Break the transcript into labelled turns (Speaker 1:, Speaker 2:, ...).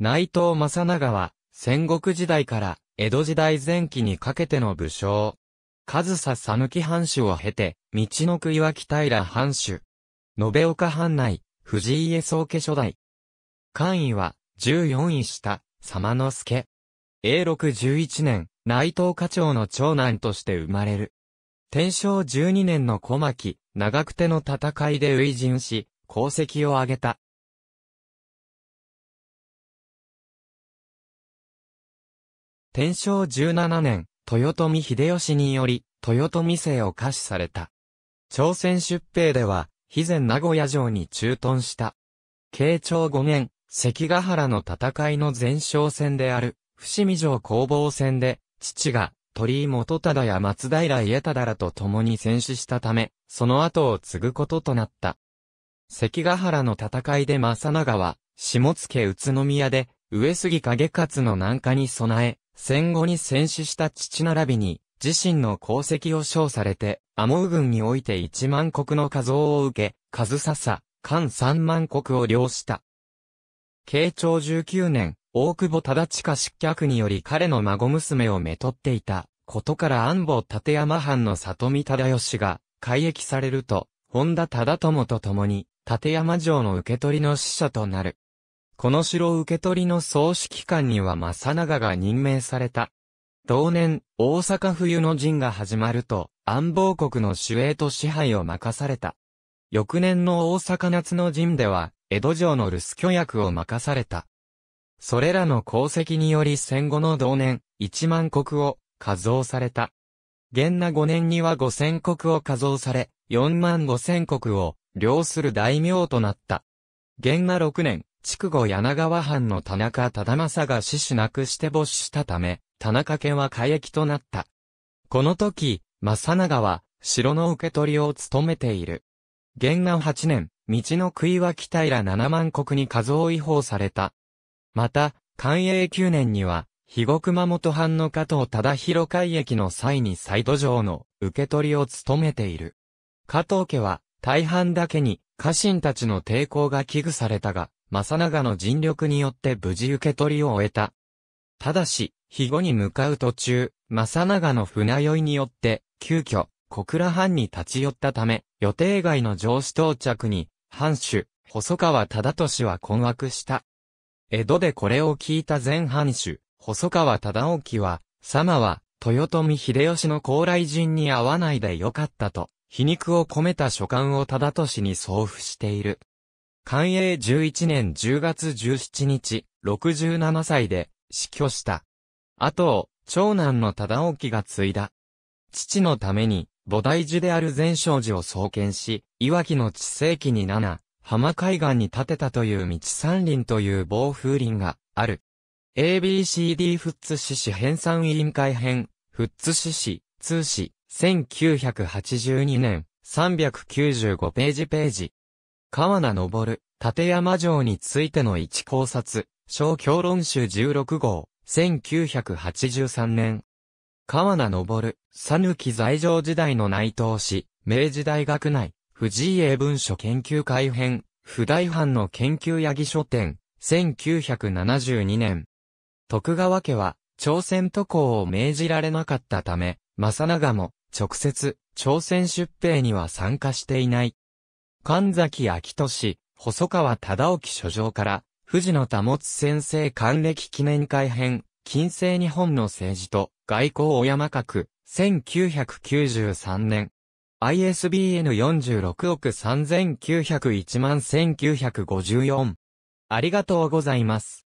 Speaker 1: 内藤正長は、戦国時代から江戸時代前期にかけての武将。上総佐抜藩主を経て、道の区岩木平藩主。延岡藩内、藤井家宗家初代。官位は、14位下、様之助。永禄11年、内藤課長の長男として生まれる。天正12年の小牧、長久手の戦いで偉人し、功績を挙げた。天正17年、豊臣秀吉により、豊臣姓を可視された。朝鮮出兵では、肥前名古屋城に駐屯した。慶長5年、関ヶ原の戦いの前哨戦である、伏見城攻防戦で、父が、鳥居元忠や松平家忠らと共に戦死したため、その後を継ぐこととなった。関ヶ原の戦いで正長は、下野宇都宮で、上杉景勝の南下に備え、戦後に戦死した父並びに、自身の功績を称されて、アモウ軍において一万国の家増を受け、数笹、関三万国を領した。慶長十九年、大久保忠親失脚により彼の孫娘をめとっていた、ことから安保立山藩の里見忠義が、改役されると、本田忠友と共に、立山城の受け取りの使者となる。この城受け取りの総指揮官には正長が任命された。同年、大阪冬の陣が始まると、安房国の守衛と支配を任された。翌年の大阪夏の陣では、江戸城の留守居役を任された。それらの功績により戦後の同年、1万国を加増された。元那5年には5000国を加増され、4万5000国を領する大名となった。元那6年、筑後柳川藩の田中忠政が死守なくして没したため、田中家は改役となった。この時、正長は、城の受け取りを務めている。元南8年、道の杭は北平7万国に数を違法された。また、寛永9年には、肥後熊本藩の加藤忠広海役の際に再度上の受け取りを務めている。加藤家は、大半だけに、家臣たちの抵抗が危惧されたが、正長の尽力によって無事受け取りを終えた。ただし、肥後に向かう途中、正長の船酔いによって、急遽、小倉藩に立ち寄ったため、予定外の上司到着に、藩主、細川忠俊は困惑した。江戸でこれを聞いた前藩主、細川忠興は、様は、豊臣秀吉の高麗人に会わないでよかったと、皮肉を込めた書簡を忠俊に送付している。寛永11年10月17日、67歳で死去した。後を、長男の忠興が継いだ。父のために、菩提寺である全勝寺を創建し、岩木の地世紀に7、浜海岸に建てたという道山林という暴風林がある。ABCD 富津市市編纂委員会編、富津市市、通市、1982年、395ページページ。川名昇、立山城についての一考察、小教論集16号、1983年。川名昇、さぬき在城時代の内藤氏、明治大学内、藤井英文書研究会編、不大藩の研究八木書店、1972年。徳川家は、朝鮮渡航を命じられなかったため、正長も、直接、朝鮮出兵には参加していない。神崎明俊、細川忠興書状から、藤野持先生還暦記念会編、近世日本の政治と外交小山閣、1993年。ISBN 46億3901万1954。ありがとうございます。